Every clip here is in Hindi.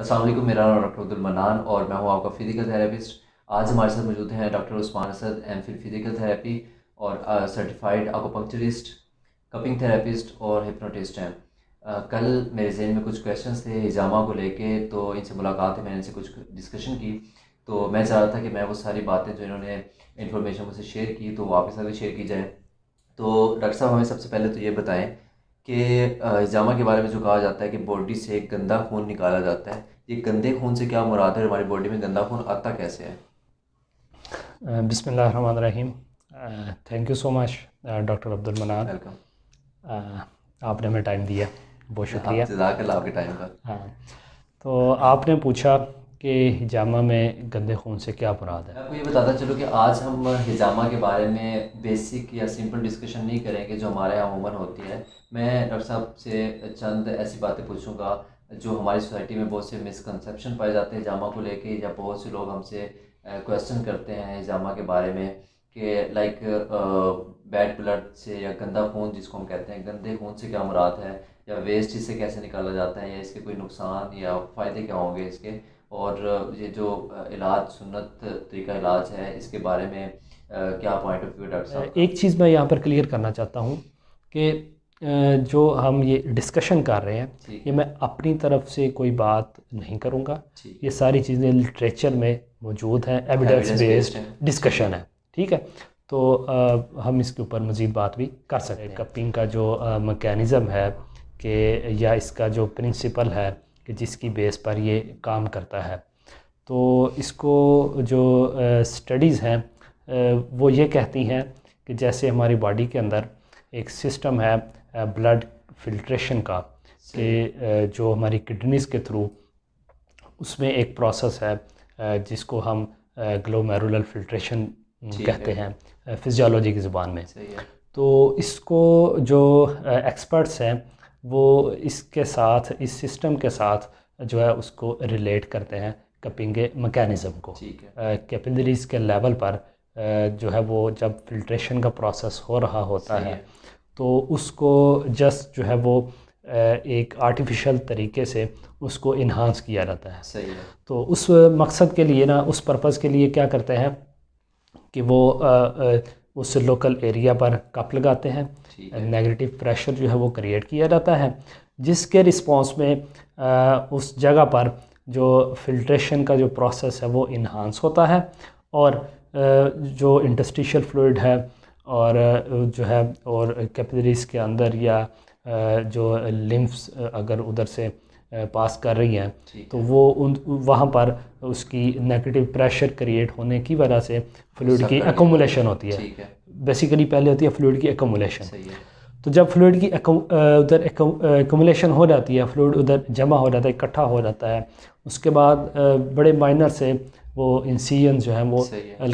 असलम मेरा नाम डॉक्टर अब्दुलमनान और मैं हूँ आपका फिजिकल थेरेपिस्ट आज हमारे साथ मौजूद हैं doctor Usman Asad M Phil physical therapy और सर्टिफाइड आकोपंक्चरिस्ट कपिंग थेरेपिस्ट और हिप्नोटिस्ट हैं आ, कल मेरे जहन में कुछ क्वेश्चंस थे हिजामा को लेके तो इनसे मुलाकात है मैंने इनसे कुछ डिस्कशन की तो मैं चाह रहा था कि मैं वो सारी बातें जो इन्होंने इन्फॉर्मेशन मुझसे शेयर की तो वापस आगे शेयर की जाए तो डॉक्टर साहब हमें सबसे पहले तो ये बताएं के हिजामा के बारे में जो कहा जाता है कि बॉडी से गंदा खून निकाला जाता है ये गंदे खून से क्या मुराद है हमारी बॉडी में गंदा खून आता कैसे है बिसमान रहीम thank you so much doctor Abdul Manan welcome आपने हमें टाइम दिया बहुत हाँ, शुक्रिया आपके टाइम का हाँ तो आपने पूछा कि हिजामा में गंदे खून से क्या मुराद है आपको ये बताता चलो कि आज हम हिजामा के बारे में बेसिक या सिंपल डिस्कशन नहीं करेंगे जो हमारे यहाँ अमूमन होती है मैं डॉक्टर साहब से चंद ऐसी बातें पूछूंगा जो हमारी सोसाइटी में बहुत से मिसकनसप्शन पाए जाते हैं हिजामा को लेके या बहुत से लोग हमसे क्वेश्चन करते हैं हिजामा के बारे में कि लाइक बैड ब्लड से या गंदा खून जिसको हम कहते हैं गंदे खून से क्या मुराद है या वेस्ट इससे कैसे निकाला जाता है या इसके कोई नुकसान या फ़ायदे क्या होंगे इसके और ये जो इलाज सुन्नत तरीका इलाज है इसके बारे में क्या पॉइंट ऑफ व्यू डॉक्टर साहब एक चीज़ मैं यहाँ पर क्लियर करना चाहता हूँ कि जो हम ये डिस्कशन कर रहे हैं ये मैं अपनी तरफ से कोई बात नहीं करूँगा ये सारी चीज़ें लिटरेचर में मौजूद हैं एविडेंस बेस्ड डिस्कशन है ठीक है तो आ, हम इसके ऊपर मज़ीद बात भी कर सकते हैं कपिंग का जो मकैनिज़म है कि या इसका जो प्रिंसिपल है कि जिसकी बेस पर ये काम करता है तो इसको जो स्टडीज़ हैं वो ये कहती हैं कि जैसे हमारी बॉडी के अंदर एक सिस्टम है ब्लड फिल्ट्रेशन का से जो हमारी किडनीज़ के थ्रू उसमें एक प्रोसेस है जिसको हम ग्लोमेरुलर फिल्ट्रेशन कहते हैं फिजियोलॉजी की ज़ुबान में तो इसको जो एक्सपर्ट्स हैं वो इसके साथ इस सिस्टम के साथ जो है उसको रिलेट करते हैं कपिंग मकैनिज़म को कैपिलरीज के लेवल पर जो है वो जब फिल्ट्रेशन का प्रोसेस हो रहा होता है, है तो उसको जस्ट जो है वो एक आर्टिफिशियल तरीके से उसको इन्हांस किया जाता है सही है तो उस मकसद के लिए ना उस पर्पज़ के लिए क्या करते हैं कि वो आ, आ, उस लोकल एरिया पर कप लगाते हैं नेगेटिव प्रेशर जो है वो क्रिएट किया जाता है जिसके रिस्पॉन्स में आ, उस जगह पर जो फिल्ट्रेशन का जो प्रोसेस है वो इन्हांस होता है और आ, जो इंटस्टिशियल फ्लूड है और जो है और कैपिलरीज के अंदर या जो लिम्फ्स अगर उधर से पास कर रही हैं तो वो उन वहाँ पर तो उसकी नेगेटिव प्रेशर क्रिएट होने की वजह से फ्लूड की एकोमुलेशन होती है, बेसिकली पहले होती है फ्लूड की एकोमोलेशन तो जब फ्लूड की उधर एकोमुलेशन हो जाती है फ्लूड उधर जमा हो जाता है इकट्ठा हो जाता है उसके बाद बड़े माइनर से वो इंसीजन जो है वो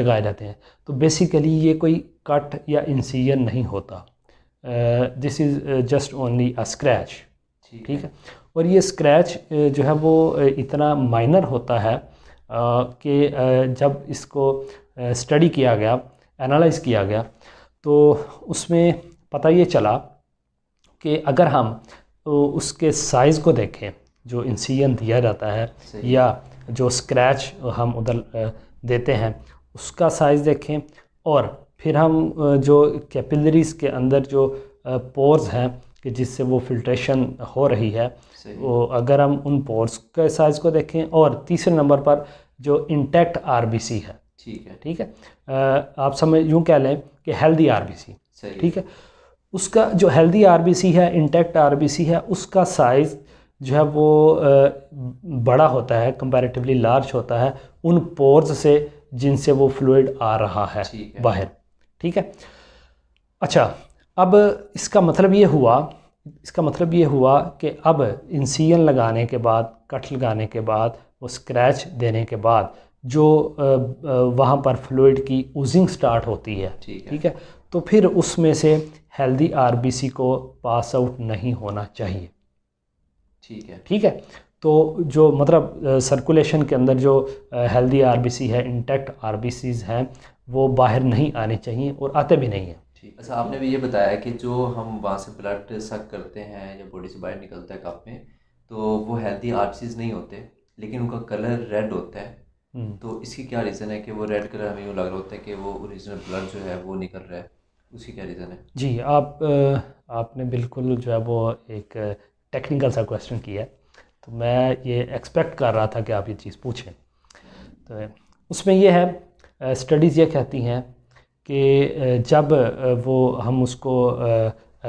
लगाए जाते हैं तो बेसिकली ये कोई कट या इंसीजन नहीं होता this is just only a scratch ठीक है और ये स्क्रैच जो है वो इतना माइनर होता है के जब इसको स्टडी किया गया एनालाइज किया गया तो उसमें पता ये चला कि अगर हम उसके साइज़ को देखें जो इंसीजन दिया जाता है या जो स्क्रैच हम उधर देते हैं उसका साइज़ देखें और फिर हम जो कैपिलरीज़ के अंदर जो पोर्स हैं कि जिससे वो फिल्ट्रेशन हो रही है वो अगर हम उन पोर्स के साइज़ को देखें और तीसरे नंबर पर जो इंटैक्ट आरबीसी है ठीक है ठीक है आप समझ यूँ कह लें कि हेल्दी आरबीसी ठीक है उसका जो हेल्दी आरबीसी है इंटैक्ट आरबीसी है उसका साइज़ जो है वो बड़ा होता है कंपैरेटिवली लार्ज होता है उन पोर्स से जिनसे वो फ्लूड आ रहा है, है बाहर ठीक है अच्छा अब इसका मतलब ये हुआ इसका मतलब ये हुआ कि अब इंसियन लगाने के बाद कट लगाने के बाद वो स्क्रैच देने के बाद जो वहाँ पर फ्लूड की ओजिंग स्टार्ट होती है ठीक है तो फिर उसमें से हेल्दी आरबीसी को पास आउट नहीं होना चाहिए ठीक है ठीक है तो जो मतलब सर्कुलेशन के अंदर जो हेल्दी आरबीसी है इंटेक्ट आरबीसीज हैं वो बाहर नहीं आने चाहिए और आते भी नहीं हैं ठीक अच्छा आपने भी ये बताया कि जो हम वहाँ से ब्लड सक करते हैं या बॉडी से बाहर निकलता है कप में तो वो हेल्दी आर्चीज नहीं होते लेकिन उनका कलर रेड होता है हम्म। तो इसकी क्या रीज़न है कि वो रेड कलर हमें यूँ लग रहा होता है कि वो ओरिजिनल ब्लड जो है वो निकल रहा है उसकी क्या रीज़न है जी आप आपने बिल्कुल जो है वो एक टेक्निकल सा क्वेश्चन किया है तो मैं ये एक्सपेक्ट कर रहा था कि आप ये चीज़ पूछें तो उसमें यह है स्टडीज़ ये कहती हैं कि जब वो हम उसको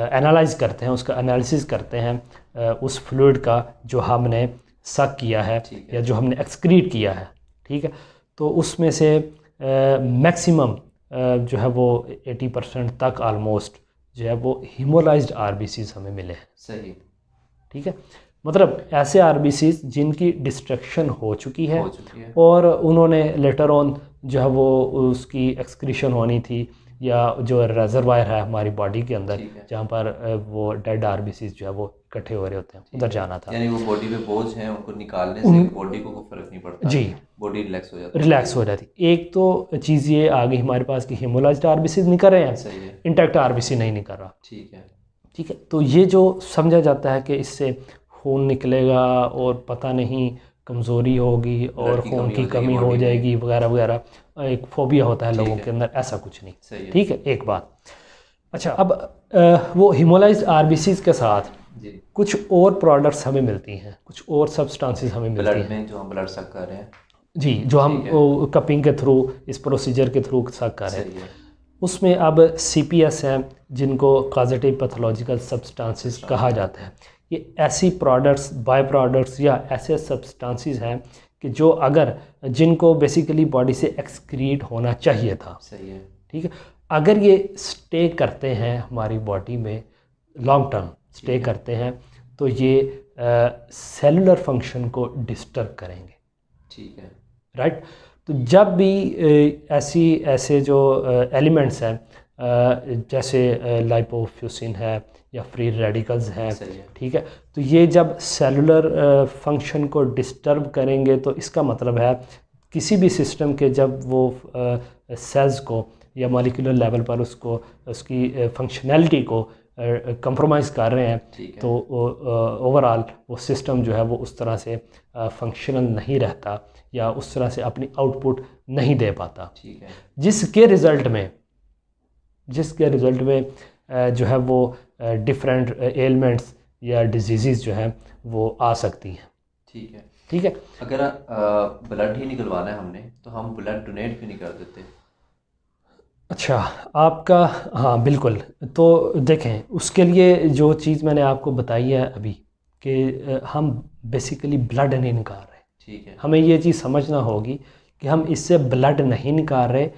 एनालाइज करते हैं उसका एनालिसिस करते हैं उस फ्लूड का जो हमने सक किया है या जो हमने एक्सक्रीट किया है ठीक है तो उसमें से मैक्सिमम जो है वो 80 परसेंट तक आलमोस्ट जो है वो हीमोलाइज्ड आर हमें मिले हैं सही ठीक है मतलब ऐसे आर जिनकी डिस्ट्रक्शन हो चुकी है, हो चुकी है। और उन्होंने लेटर ऑन जो है वो उसकी एक्सक्रीशन होनी थी या जो रेजरवायर है हमारी बॉडी के अंदर जहाँ पर वो डेड आर जो है वो इकट्ठे हो रहे होते हैं उधर जाना था यानी वो बॉडी पे बोझ है उनको निकालने से बॉडी को फर्क नहीं पड़ता जी बॉडी रिलैक्स हो जाती रिलैक्स हो जाती एक तो चीज़ ये आ गई हमारे पास कि हेमोलाइज आर निकल रहे हैं इंटेक्ट आर नहीं निकल रहा ठीक है ठीक है तो ये जो समझा जाता है कि इससे खून निकलेगा और पता नहीं कमज़ोरी होगी और खून की कमी हो जाएगी वगैरह वगैरह एक फोबिया होता है लोगों के अंदर ऐसा कुछ नहीं ठीक है एक बात अच्छा हाँ। अब वो हिमोलाइज आर के साथ कुछ और प्रोडक्ट्स हमें मिलती हैं कुछ और सब्सटेंसेस हमें मिलती हैं में जो हम ब्लड सक कर रहे हैं जी जो हम कपिंग के थ्रू इस प्रोसीजर के थ्रू सक कर रहे हैं उसमें अब सी पी एस हैं जिनको काजटिव पैथोलॉजिकल सब्सटेंसेस कहा जाता है ये ऐसी प्रोडक्ट्स बाय प्रोडक्ट्स या ऐसे सब्सटेंसेस हैं कि जो अगर जिनको बेसिकली बॉडी से एक्सक्रीट होना चाहिए था सही है ठीक है अगर ये स्टे करते हैं हमारी बॉडी में लॉन्ग टर्म स्टे करते हैं तो ये सेलुलर फंक्शन को डिस्टर्ब करेंगे ठीक है राइट right? तो जब भी ऐसी ऐसे जो एलिमेंट्स हैं जैसे लाइपोफ्यूसिन है या फ्री रेडिकल्स हैं ठीक है तो ये जब सेलुलर फंक्शन को डिस्टर्ब करेंगे तो इसका मतलब है किसी भी सिस्टम के जब वो सेल्स को या मॉलिकुलर लेवल पर उसको उसकी फंक्शनैलिटी को कंप्रोमाइज़ कर रहे हैं तो ओवरऑल वो सिस्टम जो है वो उस तरह से फंक्शनल नहीं रहता या उस तरह से अपनी आउटपुट नहीं दे पाता जिसके रिज़ल्ट में जिसके रिज़ल्ट में जो है वो डिफरेंट एलमेंट्स या डिजीज़ जो हैं वो आ सकती हैं ठीक है ठीक है अगर ब्लड ही निकलवाना है हमने तो हम ब्लड डोनेट भी नहीं कर देते अच्छा आपका हाँ बिल्कुल तो देखें उसके लिए जो चीज़ मैंने आपको बताई है अभी कि हम बेसिकली ब्लड नहीं निकाल रहे ठीक है हमें ये चीज़ समझना होगी कि हम इससे ब्लड नहीं निकाल रहे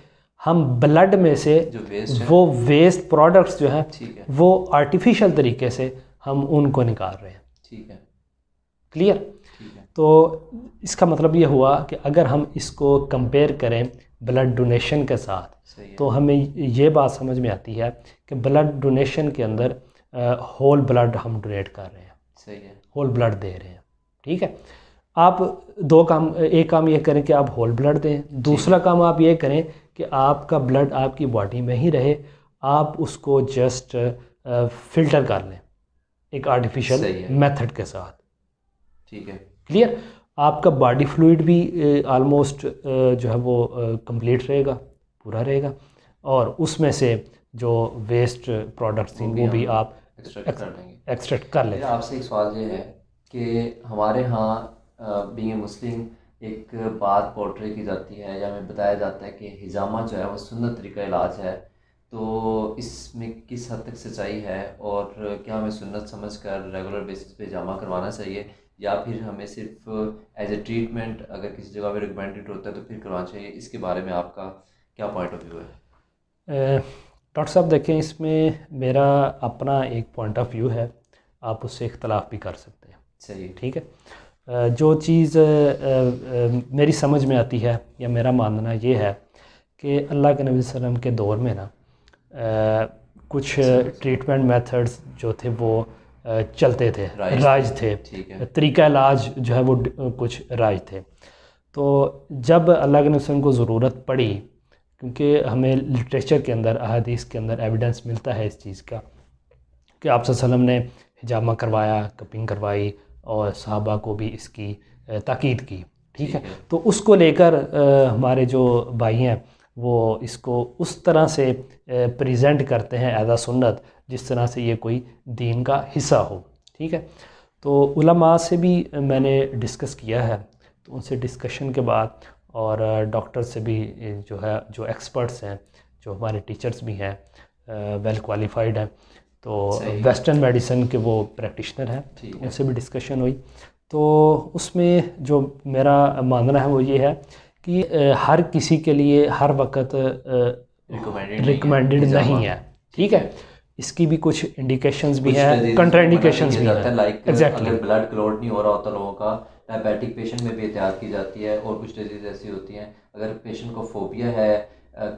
हम ब्लड में से वेस्ट वो वेस्ट प्रोडक्ट्स जो हैं है। वो आर्टिफिशियल तरीके से हम उनको निकाल रहे हैं ठीक है क्लियर तो इसका मतलब ये हुआ कि अगर हम इसको कंपेयर करें ब्लड डोनेशन के साथ तो हमें ये बात समझ में आती है कि ब्लड डोनेशन के अंदर होल ब्लड हम डोनेट कर रहे हैं होल ब्लड दे रहे हैं ठीक है आप दो काम एक काम ये करें कि आप होल ब्लड दें दूसरा काम आप ये करें कि आपका ब्लड आपकी बॉडी में ही रहे आप उसको जस्ट फ़िल्टर uh, कर लें एक आर्टिफिशियल मेथड के साथ ठीक है क्लियर आपका बॉडी फ्लूड भी आलमोस्ट uh, uh, जो है वो कंप्लीट रहेगा पूरा रहेगा और उसमें से जो वेस्ट प्रोडक्ट्स हैं वो भी आप एक्सट्रैक्ट कर लेंगे अच्छा, आपसे एक सवाल ये है कि हमारे यहाँ बींग मुस्लिम एक बात पोल्ट्री की जाती है या हमें बताया जाता है कि हिजामा जो है वो सुंदर तरीका इलाज है तो इसमें किस हद तक सच्चाई है और क्या हमें सुन्नत समझ कर रेगुलर बेसिस पे हिजामा करवाना चाहिए या फिर हमें सिर्फ एज ए ट्रीटमेंट अगर किसी जगह पे रिकमेंडेड होता है तो फिर करवाना चाहिए इसके बारे में आपका क्या पॉइंट ऑफ व्यू है डॉक्टर साहब देखें इसमें मेरा अपना एक पॉइंट ऑफ व्यू है आप उससे इख्तलाफ भी कर सकते हैं सही ठीक है जो चीज़ मेरी समझ में आती है या मेरा मानना ये है कि अल्लाह के नबी वसम के दौर में ना कुछ ट्रीटमेंट मेथड्स जो थे वो चलते थे राज थे तरीका इलाज जो है वो कुछ राज थे तो जब अल्लाह के नबी को ज़रूरत पड़ी क्योंकि हमें लिटरेचर के अंदर अहदीस के अंदर एविडेंस मिलता है इस चीज़ का कि आप ने हिजामा करवाया कपिंग करवाई और साहबा को भी इसकी ताक़ीद की ठीक है तो उसको लेकर हमारे जो भाई हैं वो इसको उस तरह से प्रेजेंट करते हैं एज आ सुन्नत जिस तरह से ये कोई दीन का हिस्सा हो ठीक है तो उलमा से भी मैंने डिस्कस किया है तो उनसे डिस्कशन के बाद और डॉक्टर से भी जो है जो एक्सपर्ट्स हैं जो हमारे टीचर्स भी हैं वेल क्वालिफाइड हैं तो वेस्टर्न मेडिसिन के वो प्रैक्टिशनर हैं उनसे भी डिस्कशन हुई तो उसमें जो मेरा मानना है वो ये है कि हर किसी के लिए हर वक्त रिकमेंडेड नहीं है ठीक है इसकी भी कुछ इंडिकेशंस भी हैं कंट्राइंडिकेशंस भी हैं लाइक अगर ब्लड क्लोट नहीं हो रहा होता लोगों का डायबिटिक पेशेंट में भी एहतियात की जाती है और कुछ डिजीज ऐसी होती हैं अगर पेशेंट को फोबिया है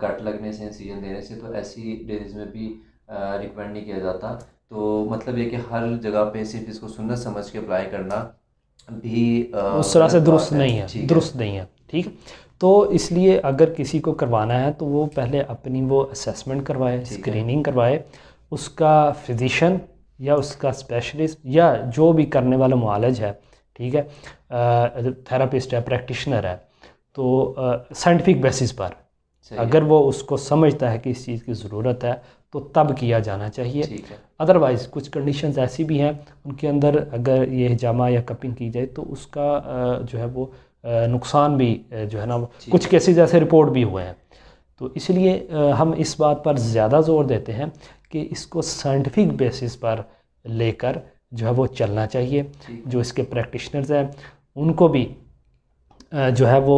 कट लगने से इंसीजन देने से तो ऐसी डिजीज में भी रिकमेंड नहीं किया जाता तो मतलब ये कि हर जगह पे सिर्फ इसको सुनना समझ के अप्लाई करना भी उस तरह से दुरुस्त नहीं है दुरुस्त नहीं है ठीक तो इसलिए अगर किसी को करवाना है तो वो पहले अपनी वो असेसमेंट करवाए स्क्रीनिंग करवाए उसका फिजिशन या उसका स्पेशलिस्ट या जो भी करने वाला मालज है ठीक है थेरापिस्ट है प्रैक्टिशनर है तो साइंटिफिक बेसिस पर अगर वो उसको समझता है कि इस चीज़ की ज़रूरत है तो तब किया जाना चाहिए अदरवाइज़ कुछ कंडीशंस ऐसी भी हैं उनके अंदर अगर ये हजामा या कपिंग की जाए तो उसका जो है वो नुकसान भी जो है ना कुछ केसेस ऐसे रिपोर्ट भी हुए हैं तो इसलिए हम इस बात पर ज़्यादा ज़ोर देते हैं कि इसको साइंटिफिक बेसिस पर लेकर जो है वो चलना चाहिए जो इसके प्रैक्टिशनर्स हैं उनको भी जो है वो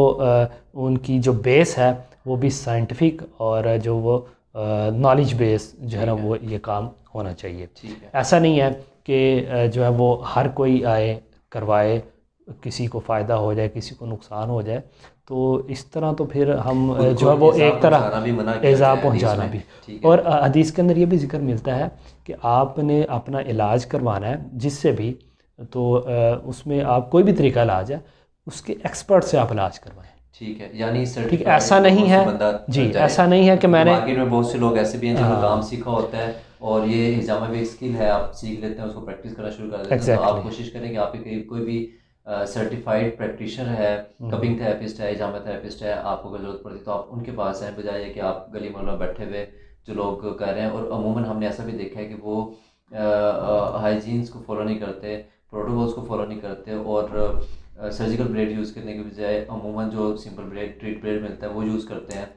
उनकी जो बेस है वो भी साइंटिफिक और जो वो नॉलेज बेस जो है ना वो ये काम होना चाहिए ऐसा नहीं है कि जो है वो हर कोई आए करवाए किसी को फ़ायदा हो जाए किसी को नुकसान हो जाए तो इस तरह तो फिर हम जो है वो एक तरह एज़ा पहुँचाना भी और हदीस के अंदर ये भी जिक्र मिलता है कि आपने अपना इलाज करवाना है जिससे भी तो उसमें आप कोई भी तरीका इलाज है उसके एक्सपर्ट से आप इलाज करवाएं ठीक है यानी सर ठीक ऐसा नहीं है जी ऐसा नहीं है कि मैंने मार्केट में बहुत से लोग ऐसे भी हैं जिन्होंने काम हाँ। सीखा होता है और ये एग्जाम में एक स्किल है आप सीख लेते हैं उसको प्रैक्टिस करना शुरू कर देते हैं exactly. तो आप कोशिश करें कि आपके करीब कोई भी सर्टिफाइड प्रैक्टिशनर है हम्म। कपिंग थेरेपिस्ट है एग्जाम थेरेपिस्ट है आपको अगर जरूरत पड़ती तो आप उनके पास हैं बजाय कि आप गली मोहल्ला बैठे हुए जो लोग कर रहे हैं और अमूमन हमने ऐसा भी देखा है कि वो हाइजीन्स को फॉलो नहीं करते प्रोटोकॉल्स को फॉलो नहीं करते और सर्जिकल ब्लेड यूज़ करने के बजाय अमूमन जो सिंपल ब्लेड ट्रीट ब्लेड मिलता है वो यूज़ करते हैं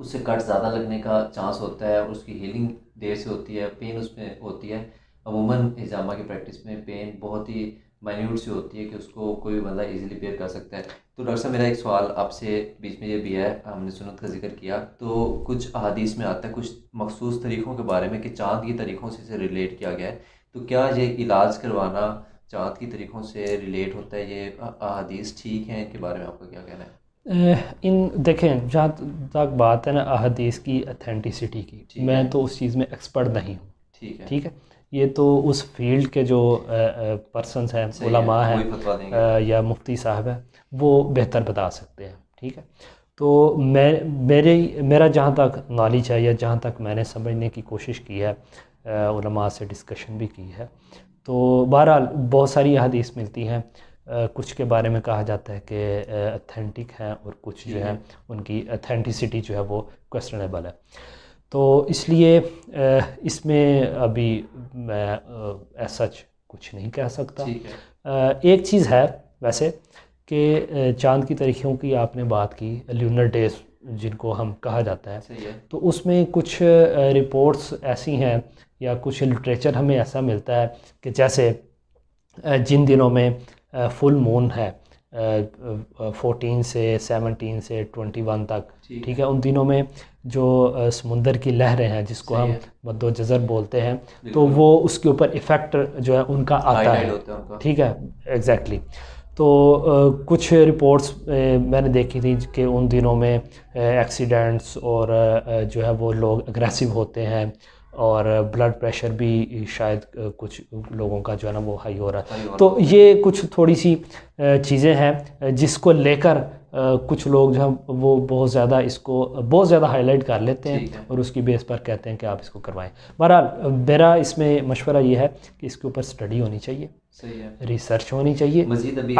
उससे कट ज़्यादा लगने का चांस होता है और उसकी हीलिंग देर से होती है पेन उसमें होती है अमूमन हिजामा की प्रैक्टिस में पेन बहुत ही माइन्यूट सी होती है कि उसको कोई भी बंदा ईजिली बेयर कर सकता है तो डॉक्टर साहब मेरा एक सवाल आपसे बीच में ये भी है हमने सुनत का जिक्र किया तो कुछ अहादीस में आता है कुछ मखसूस तरीक़ों के बारे में कि चाँद की तरीक़ों से इसे रिलेट किया गया है तो क्या ये इलाज करवाना चाँद की तरीक़ों से रिलेट होता है ये अहदीस ठीक हैं इनके बारे में आपका क्या कहना है इन देखें जहाँ तक बात है ना अहदीस की अथेंटिसिटी की मैं तो उस चीज़ में एक्सपर्ट नहीं हूँ ठीक है ठीक है ये तो उस फील्ड के जो पर्सन हैं उलमा हैं या मुफ्ती साहब हैं वो बेहतर बता सकते हैं ठीक है तो मैं मेरे मेरा जहाँ तक नॉलेज है या जहाँ तक मैंने समझने की कोशिश की है ओलमा से डिस्कशन भी की है तो बहरहाल बहुत सारी अदीस मिलती हैं कुछ के बारे में कहा जाता है कि अथेंटिक हैं और कुछ जो है उनकी अथेंटिसिटी जो है वो क्वेश्चनेबल है तो इसलिए इसमें अभी मैं ऐसा कुछ नहीं कह सकता एक चीज़ है वैसे कि चांद की तरीकों की आपने बात की ल्यूनर डेज जिनको हम कहा जाता है, है। तो उसमें कुछ रिपोर्ट्स ऐसी हैं या कुछ लिटरेचर हमें ऐसा मिलता है कि जैसे जिन दिनों में फुल मून है फोटीन से सेवनटीन से ट्वेंटी वन तक ठीक है उन दिनों में जो समुंदर की लहरें हैं जिसको हम मद्दो जज़र बोलते हैं तो वो उसके ऊपर इफ़ेक्ट जो है उनका आता है ठीक है एग्जैक्टली तो कुछ रिपोर्ट्स मैंने देखी थी कि उन दिनों में एक्सीडेंट्स और जो है वो लोग अग्रेसिव होते हैं और ब्लड प्रेशर भी शायद कुछ लोगों का जो है ना वो हाई हो रहा है तो ये कुछ थोड़ी सी चीज़ें हैं जिसको लेकर कुछ लोग जो हैं वो बहुत ज़्यादा इसको बहुत ज़्यादा हाईलाइट कर लेते हैं और उसकी बेस पर कहते हैं कि आप इसको करवाएं बहरहाल मेरा इसमें मशवरा ये है कि इसके ऊपर स्टडी होनी चाहिए रिसर्च होनी चाहिए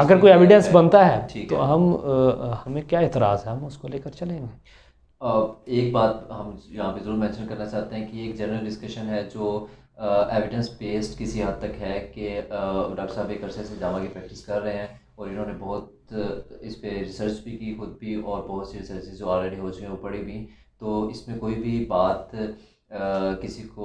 अगर कोई एविडेंस बनता है तो हम हमें क्या एतराज़ है हम उसको लेकर चलेंगे एक बात हम यहाँ पे ज़रूर मेंशन करना चाहते हैं कि एक जनरल डिस्कशन है जो एविडेंस बेस्ड किसी हद तक है कि डॉक्टर साहब एक अरसे से जामा की प्रैक्टिस कर रहे हैं और इन्होंने बहुत इस पर रिसर्च भी की खुद भी और बहुत सी रिसर्च जो ऑलरेडी हो चुकी हैं वो पढ़ी भी तो इसमें कोई भी बात किसी को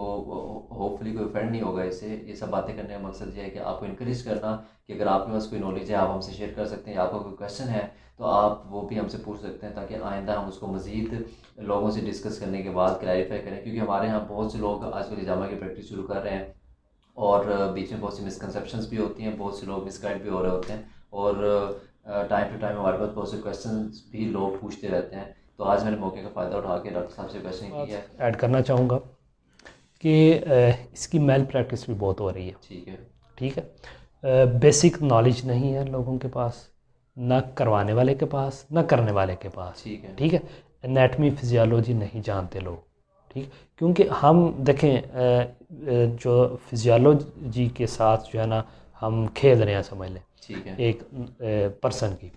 होपफुली कोई फ्रेंड नहीं होगा इससे ये सब बातें करने का मकसद ये है कि आपको इनक्रेज करना कि अगर आपके पास कोई नॉलेज है आप हमसे शेयर कर सकते हैं आपका कोई क्वेश्चन है तो आप वो भी हमसे पूछ सकते हैं ताकि आइंदा हम उसको मज़ीद लोगों से डिस्कस करने के बाद क्लैरिफाई करें क्योंकि हमारे यहाँ बहुत से लोग आजकल इजामा की प्रैक्टिस शुरू कर रहे हैं और बीच में बहुत सी मिसकनसेप्शन भी होती हैं बहुत से लोग मिसगाइड भी हो रहे होते हैं और टाइम टू टाइम हमारे पास बहुत से क्वेश्चन भी लोग पूछते रहते हैं तो आज मैंने मौके का फ़ायदा उठा के डॉक्टर साहब से क्वेश्चन किया है ऐड करना चाहूँगा कि इसकी मेल प्रैक्टिस भी बहुत हो रही है ठीक है ठीक है बेसिक नॉलेज नहीं है लोगों के पास ना करवाने वाले के पास ना करने वाले के पास ठीक है ठीक है एनेटमी फिजियोलॉजी नहीं जानते लोग ठीक क्योंकि हम देखें जो फिजियोलॉजी के साथ जो है ना हम खेल रहे हैं समझ लें ठीक है एक पर्सन की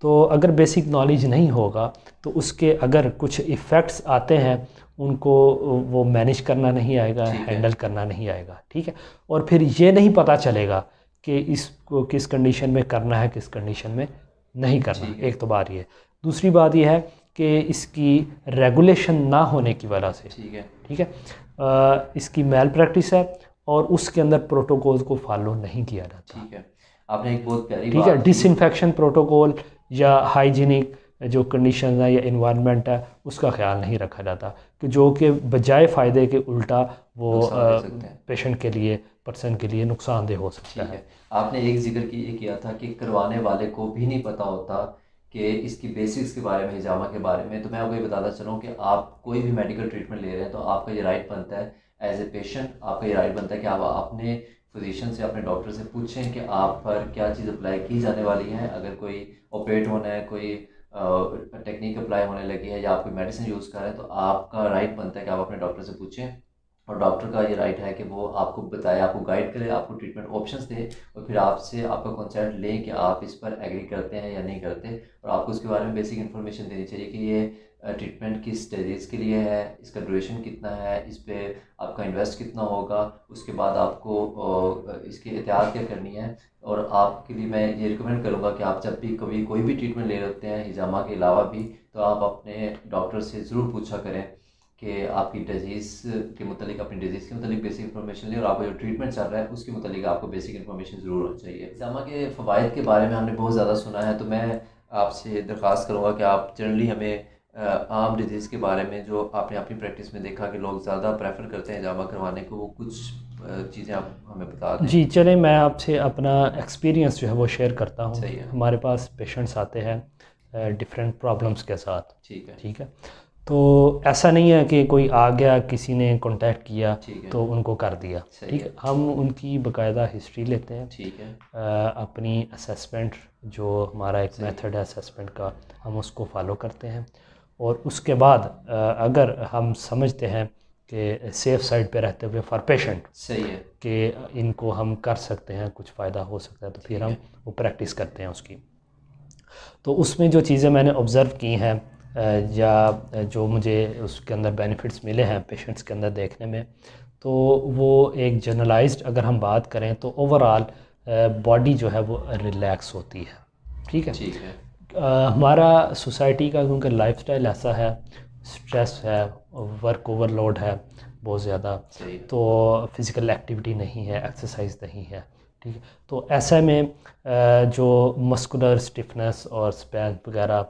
तो अगर बेसिक नॉलेज नहीं होगा तो उसके अगर कुछ इफ़ेक्ट्स आते हैं उनको वो मैनेज करना नहीं आएगा हैंडल करना नहीं आएगा ठीक है और फिर ये नहीं पता चलेगा कि इसको किस कंडीशन में करना है किस कंडीशन में नहीं करना एक तो बात ये दूसरी बात यह है कि इसकी रेगुलेशन ना होने की वजह से ठीक है ठीक है आ, इसकी मेल प्रैक्टिस है और उसके अंदर प्रोटोकॉल को फॉलो नहीं किया जाता ठीक है आपने एक बहुत प्यारी ठीक है डिसइनफेक्शन प्रोटोकॉल या हाइजीनिक जो कंडीशन है या इन्वायरमेंट है उसका ख्याल नहीं रखा जाता कि जो कि बजाय फ़ायदे के उल्टा वो पेशेंट के लिए पर्सन के लिए नुकसानदेह हो सकता है।, है आपने एक जिक्र किया था कि करवाने वाले को भी नहीं पता होता कि इसकी बेसिक्स के बारे में हिजामा के बारे में तो मैं आपको ये बताता चलूँ कि आप कोई भी मेडिकल ट्रीटमेंट ले रहे हैं तो आपका ये राइट बनता है एज ए पेशेंट आपका ये राइट बनता है कि आप अपने फिजिशियन से अपने डॉक्टर से पूछें कि आप पर क्या चीज़ अप्लाई की जाने वाली है अगर कोई ऑपरेट होना है कोई टेक्निक अप्लाई होने लगी है या आप कोई मेडिसिन यूज़ कर रहे हैं तो आपका राइट बनता है कि आप अपने डॉक्टर से पूछें और डॉक्टर का ये राइट है कि वो आपको बताए आपको गाइड करे आपको ट्रीटमेंट ऑप्शंस दे और फिर आपसे आपका कंसल्ट लें कि आप इस पर एग्री करते हैं या नहीं करते और आपको उसके बारे में बेसिक इन्फॉर्मेशन देनी चाहिए कि ये ट्रीटमेंट किस स्टेजेस के लिए है इसका ड्यूरेशन कितना है इस पर आपका इन्वेस्ट कितना होगा उसके बाद आपको इसकी एहतियात क्या करनी है और आपके लिए मैं ये रिकमेंड करूँगा कि आप जब भी कभी कोई भी ट्रीटमेंट ले रखते हैं हिजामा के अलावा भी तो आप अपने डॉक्टर से ज़रूर पूछा करें कि आपकी डिजीज़ के मतलब अपनी डिजीज़ के मतलब बेसिक इन्फॉर्मेशन ली और आपका जो ट्रीटमेंट चल रहा है उसके मतलब आपको बेसिक इन्फॉर्मेशन ज़रूर होनी चाहिए जामा के फ़वाद के बारे में हमने बहुत ज़्यादा सुना है तो मैं आपसे दरख्वास्त करूँगा कि आप जनरली हमें आम डिजीज़ के बारे में जो आपने अपनी प्रैक्टिस में देखा कि लोग ज़्यादा प्रेफर करते हैं जामा करवाने को वो कुछ चीज़ें आप हमें बता दें जी चलें मैं आपसे अपना एक्सपीरियंस जो है वो शेयर करता हूँ हमारे पास पेशेंट्स आते हैं डिफरेंट प्रॉब्लम्स के साथ ठीक है ठीक है तो ऐसा नहीं है कि कोई आ गया किसी ने कांटेक्ट किया तो उनको कर दिया ठीक है हम उनकी बकायदा हिस्ट्री लेते हैं ठीक है आ, अपनी असेसमेंट जो हमारा एक मेथड है असेसमेंट का हम उसको फॉलो करते हैं और उसके बाद अगर हम समझते हैं कि सेफ साइड पे रहते हुए फॉर पेशेंट सही है कि इनको हम कर सकते हैं कुछ फ़ायदा हो सकता है तो फिर हम वो प्रैक्टिस करते हैं उसकी तो उसमें जो चीज़ें मैंने ऑब्ज़र्व की हैं या जो मुझे उसके अंदर बेनिफिट्स मिले हैं पेशेंट्स के अंदर देखने में तो वो एक जनरलाइज्ड अगर हम बात करें तो ओवरऑल बॉडी जो है वो रिलैक्स होती है ठीक है ठीक है आ, हमारा सोसाइटी का क्योंकि लाइफस्टाइल ऐसा है स्ट्रेस है वर्क ओवरलोड है बहुत ज़्यादा तो फिज़िकल एक्टिविटी नहीं है एक्सरसाइज नहीं है ठीक है तो ऐसे में जो मस्कुलर स्टिफनेस और स्पैन वगैरह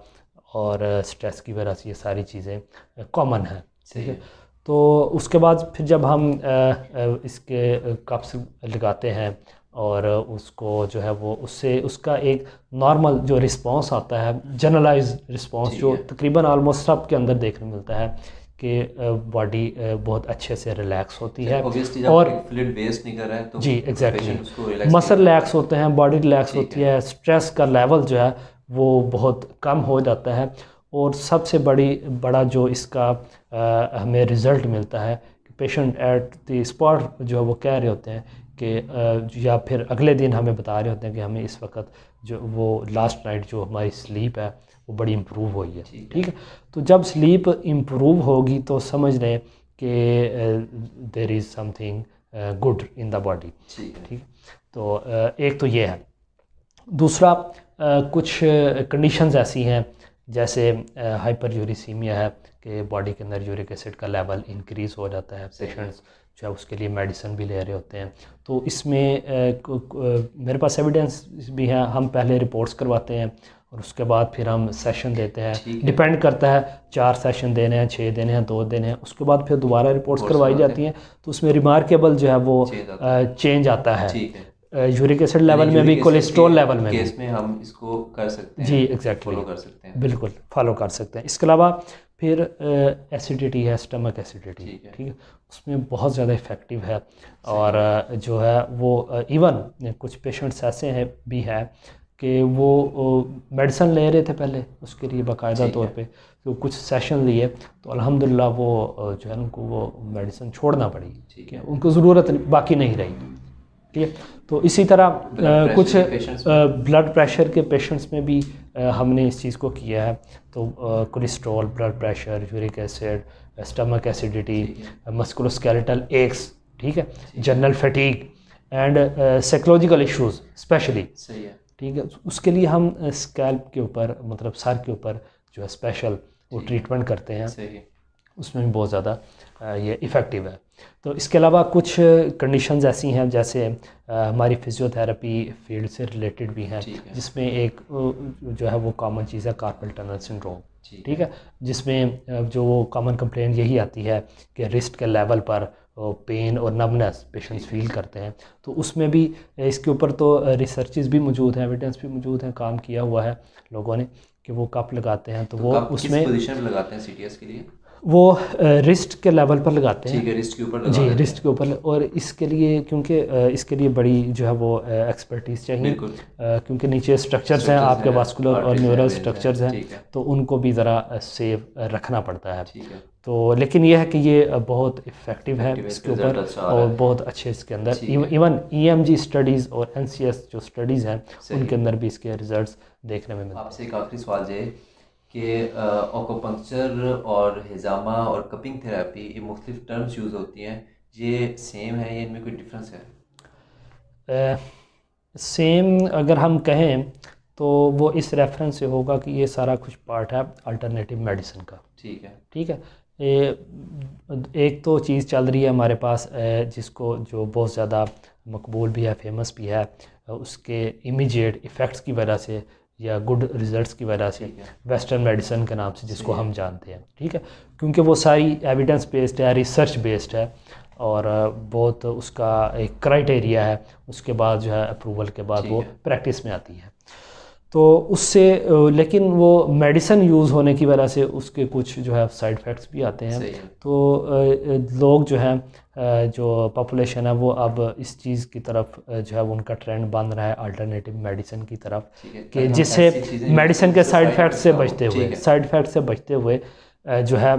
और स्ट्रेस की वजह से ये सारी चीज़ें कॉमन है ठीक है तो उसके बाद फिर जब हम इसके कप्स लगाते हैं और उसको जो है वो उससे उसका एक नॉर्मल जो रिस्पांस आता है जनरलाइज रिस्पांस जो तकरीबन ऑलमोस्ट सब के अंदर देखने मिलता है कि बॉडी बहुत अच्छे से रिलैक्स होती है और फ्लूड वेस्ट नहीं कर रहा है तो जी एग्जैक्टली मसल रिलैक्स होते हैं बॉडी रिलैक्स होती है स्ट्रेस का लेवल जो है वो बहुत कम हो जाता है और सबसे बड़ी बड़ा जो इसका आ, हमें रिज़ल्ट मिलता है कि पेशेंट एट द स्पॉट जो है वो कह रहे होते हैं कि या फिर अगले दिन हमें बता रहे होते हैं कि हमें इस वक्त जो वो लास्ट नाइट जो हमारी स्लीप है वो बड़ी इम्प्रूव हुई है ठीक है तो जब स्लीप इम्प्रूव होगी तो समझ लें कि there is something good in the body ठीक तो uh, एक तो ये है दूसरा कुछ कंडीशंस ऐसी हैं जैसे हाइपर यूरिसीमिया है कि बॉडी के अंदर यूरिक एसिड का लेवल इंक्रीज़ हो जाता है पेशेंट्स जो है उसके लिए मेडिसिन भी ले रहे होते हैं तो इसमें मेरे पास एविडेंस भी है हम पहले रिपोर्ट्स करवाते हैं और उसके बाद फिर हम सेशन देते हैं डिपेंड करता है चार सेशन देने हैं छः देने हैं दो देने हैं उसके बाद फिर दोबारा रिपोर्ट्स करवाई जाती हैं तो उसमें रिमार्केबल जो है वो चेंज आता है यूरिक एसिड लेवल में भी कोलेस्ट्रॉल लेवल में केस में हम इसको कर सकते हैं जी एग्जैक्टली फॉलो कर सकते हैं बिल्कुल फॉलो कर सकते हैं इसके अलावा फिर एसिडिटी है स्टमक एसिडिटी ठीक है उसमें बहुत ज़्यादा इफ़ेक्टिव है और जो है वो इवन कुछ पेशेंट्स ऐसे हैं भी हैं कि वो मेडिसन ले रहे थे पहले उसके लिए बाकायदा तौर पे तो कुछ सेशन लिए तो अल्हम्दुलिल्लाह वो जो है उनको वो मेडिसन छोड़ना पड़ी ठीक है उनको ज़रूरत बाकी नहीं रही ठीक है तो इसी तरह कुछ ब्लड प्रेशर के पेशेंट्स में भी हमने इस चीज़ को किया है तो cholesterol blood pressure uric acid stomach acidity musculoskeletal X ठीक है general fatigue and psychological issues specially ठीक है उसके लिए हम स्कैल्प के ऊपर मतलब सर के ऊपर जो है स्पेशल वो ट्रीटमेंट करते हैं उसमें भी बहुत ज़्यादा ये इफ़ेक्टिव है तो इसके अलावा कुछ कंडीशंस ऐसी हैं जैसे हमारी फिजियोथेरेपी फील्ड से रिलेटेड भी हैं है। जिसमें एक जो है वो कॉमन चीज़ है कार्पल टनल सिंड्रोम ठीक है जिसमें जो वो कॉमन कंप्लेन यही आती है कि रिस्ट के लेवल पर पेन और नबनेस पेशेंट्स फील करते हैं तो उसमें भी इसके ऊपर तो रिसर्च भी मौजूद हैं एविडेंस भी मौजूद हैं काम किया हुआ है लोगों ने कि वो कप लगाते हैं तो, तो वो उसमें पोजीशन लगाते हैं सीटीएस के लिए वो रिस्ट के लेवल पर लगाते हैं रिस्ट के ऊपर जी रिस्ट के ऊपर और इसके लिए क्योंकि इसके लिए बड़ी जो है वो एक्सपर्टीज़ चाहिए क्योंकि नीचे स्ट्रक्चर्स हैं आपके वास्कुलर और न्यूरल स्ट्रक्चर्स हैं तो उनको भी ज़रा सेव रखना पड़ता है तो लेकिन यह है कि ये बहुत इफ़ेक्टिव है इसके ऊपर अच्छा और बहुत अच्छे इसके अंदर इवन ई स्टडीज़ और एन जो स्टडीज़ हैं उनके अंदर भी इसके रिजल्ट देखने में मिलते हैं आपसे एक आखिरी सवाल जो कि ओकोपंक्चर और हिजामा और कपिंग थेरेपी ये मुख्तफ टर्म्स यूज़ होती हैं ये सेम है या इनमें कोई डिफरेंस है सेम अगर हम कहें तो वो इस रेफरेंस से होगा कि ये सारा कुछ पार्ट है अल्टरनेटिव मेडिसिन का ठीक है ठीक है ए, एक तो चीज़ चल रही है हमारे पास जिसको जो बहुत ज़्यादा मकबूल भी है फेमस भी है उसके इमीडिएट इफ़ेक्ट्स की वजह से या गुड रिजल्ट्स की वजह से वेस्टर्न मेडिसिन के नाम से जिसको हम जानते हैं ठीक है क्योंकि वो सारी एविडेंस बेस्ड है रिसर्च बेस्ड है और बहुत उसका एक क्राइटेरिया है उसके बाद जो है अप्रूवल के बाद वो प्रैक्टिस में आती है तो उससे लेकिन वो मेडिसन यूज़ होने की वजह से उसके कुछ जो है साइड इफ़ेक्ट्स भी आते हैं तो लोग जो है जो पॉपुलेशन है वो अब इस चीज़ की तरफ जो है उनका ट्रेंड बन रहा है अल्टरनेटिव मेडिसिन की तरफ कि तो जिससे मेडिसिन के साइड इफ़ेक्ट से बचते हुए साइड इफ़ेक्ट से बचते हुए जो है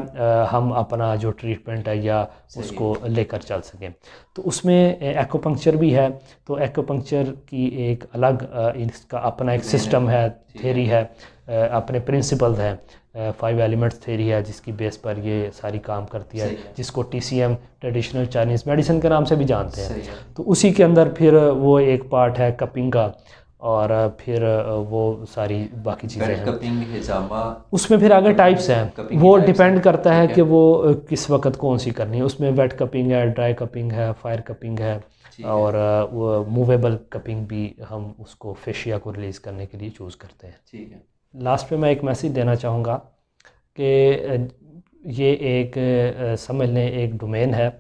हम अपना जो ट्रीटमेंट है या उसको लेकर चल सकें तो उसमें एक्ोपंक्चर भी है तो एक्ोपंक्चर की एक अलग इसका अपना एक सिस्टम है थेरी है अपने प्रिंसिपल हैं फाइव एलिमेंट्स थेरी है जिसकी बेस पर ये सारी काम करती है जिसको T C M traditional Chinese medicine के नाम से भी जानते हैं तो उसी के अंदर फिर वो एक पार्ट है कपिंग का और फिर वो सारी बाकी चीज़ें हैं उसमें फिर आगे टाइप्स हैं वो डिपेंड करता है कि वो किस वक्त कौन सी करनी है उसमें वेट कपिंग है ड्राई कपिंग है फायर कपिंग है और वो मूवेबल कपिंग भी हम उसको फेशिया को रिलीज़ करने के लिए चूज़ करते हैं ठीक है लास्ट पे मैं एक मैसेज देना चाहूँगा कि ये एक समझ लें एक डोमेन है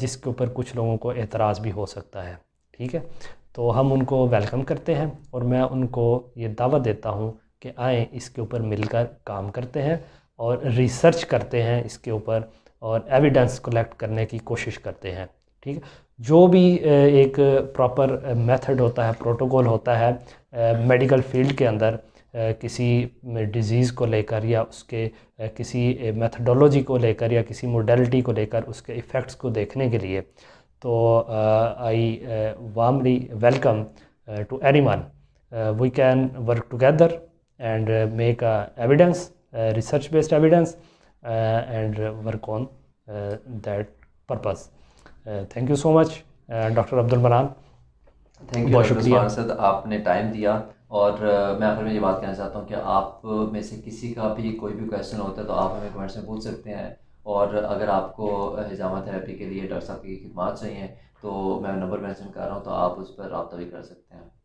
जिसके ऊपर कुछ लोगों को एतराज़ भी हो सकता है ठीक है तो हम उनको वेलकम करते हैं और मैं उनको ये दावा देता हूँ कि आए इसके ऊपर मिलकर काम करते हैं और रिसर्च करते हैं इसके ऊपर और एविडेंस कलेक्ट करने की कोशिश करते हैं ठीक जो भी एक प्रॉपर मेथड होता है प्रोटोकॉल होता है मेडिकल फील्ड के अंदर किसी डिज़ीज़ को लेकर या उसके किसी मेथडोलॉजी को लेकर या किसी मोडेलिटी को लेकर उसके इफ़ेक्ट्स को देखने के लिए तो I warmly welcome to anyone we can work together and make a evidence research based evidence and work on that purpose thank you so much doctor Abdul मरान थैंक यू शुक्रिया आपने टाइम दिया और uh, मैं आखिर में ये बात कहना चाहता हूँ कि आप uh, में से किसी का भी कोई भी क्वेश्चन होता है तो आप हमें कमेंट्स में पूछ सकते हैं और अगर आपको हिजामा थेरेपी के लिए डॉक्टर साहब की खिदमत चाहिए तो मैं नंबर मैंशन कर रहा हूँ तो आप उस पर रबता भी कर सकते हैं